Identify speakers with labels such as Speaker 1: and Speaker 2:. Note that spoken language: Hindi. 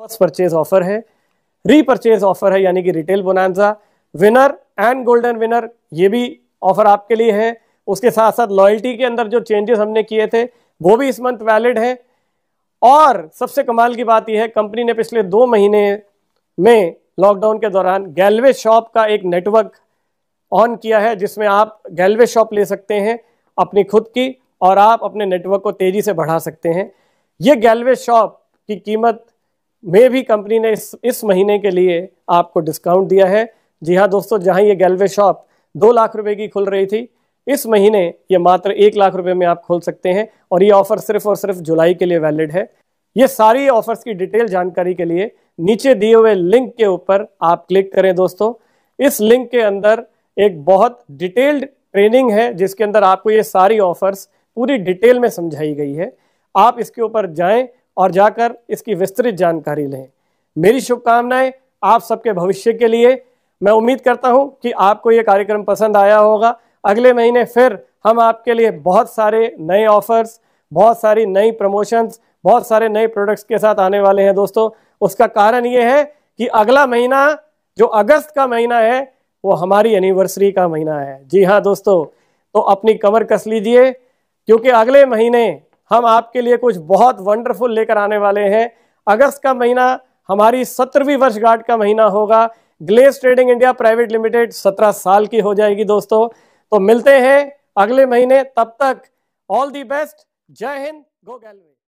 Speaker 1: फर्स्ट परचेज ऑफर है रीपरचेज ऑफर है यानी कि retail bonanza winner and golden winner ये भी ऑफर आपके लिए है उसके साथ साथ लॉयल्टी के अंदर जो चेंजेस हमने किए थे वो भी इस मंथ वैलिड है और सबसे कमाल की बात यह है कंपनी ने पिछले दो महीने में लॉकडाउन के दौरान गैलवे शॉप का एक नेटवर्क ऑन किया है जिसमें आप गैलवे शॉप ले सकते हैं अपनी खुद की और आप अपने नेटवर्क को तेज़ी से बढ़ा सकते हैं ये गैलवे शॉप की कीमत में भी कंपनी ने इस इस महीने के लिए आपको डिस्काउंट दिया है जी हाँ दोस्तों जहाँ ये गैलवे शॉप दो लाख रुपए की खुल रही थी इस महीने ये मात्र एक लाख रुपए में आप खोल सकते हैं और ये ऑफर सिर्फ और सिर्फ जुलाई के लिए वैलिड है ये सारी ऑफर्स की डिटेल जानकारी के लिए नीचे दिए हुए लिंक के ऊपर आप क्लिक करें दोस्तों इस लिंक के अंदर एक बहुत डिटेल्ड ट्रेनिंग है जिसके अंदर आपको ये सारी ऑफर्स पूरी डिटेल में समझाई गई है आप इसके ऊपर जाएं और जाकर इसकी विस्तृत जानकारी लें मेरी शुभकामनाएं आप सबके भविष्य के लिए मैं उम्मीद करता हूं कि आपको ये कार्यक्रम पसंद आया होगा अगले महीने फिर हम आपके लिए बहुत सारे नए ऑफर्स बहुत सारी नई प्रमोशंस बहुत सारे नए प्रोडक्ट्स के साथ आने वाले हैं दोस्तों उसका कारण ये है कि अगला महीना जो अगस्त का महीना है वो हमारी एनिवर्सरी का महीना है जी हाँ दोस्तों तो अपनी कमर कस लीजिए क्योंकि अगले महीने हम आपके लिए कुछ बहुत वंडरफुल लेकर आने वाले हैं अगस्त का महीना हमारी सत्रहवीं वर्षगांठ का महीना होगा Glaze trading India private limited सत्रह साल की हो जाएगी दोस्तों तो मिलते हैं अगले महीने तब तक ऑल दी बेस्ट जय हिंद गो गैलवे